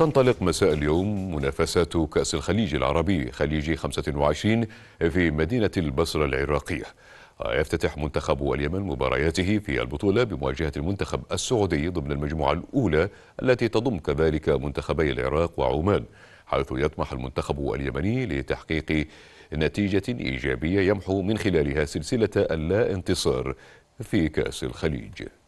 تنطلق مساء اليوم منافسة كأس الخليج العربي خليجي 25 في مدينة البصرة العراقية يفتتح منتخب اليمن مبارياته في البطولة بمواجهة المنتخب السعودي ضمن المجموعة الأولى التي تضم كذلك منتخبي العراق وعمان حيث يطمح المنتخب اليمني لتحقيق نتيجة إيجابية يمحو من خلالها سلسلة اللا انتصار في كأس الخليج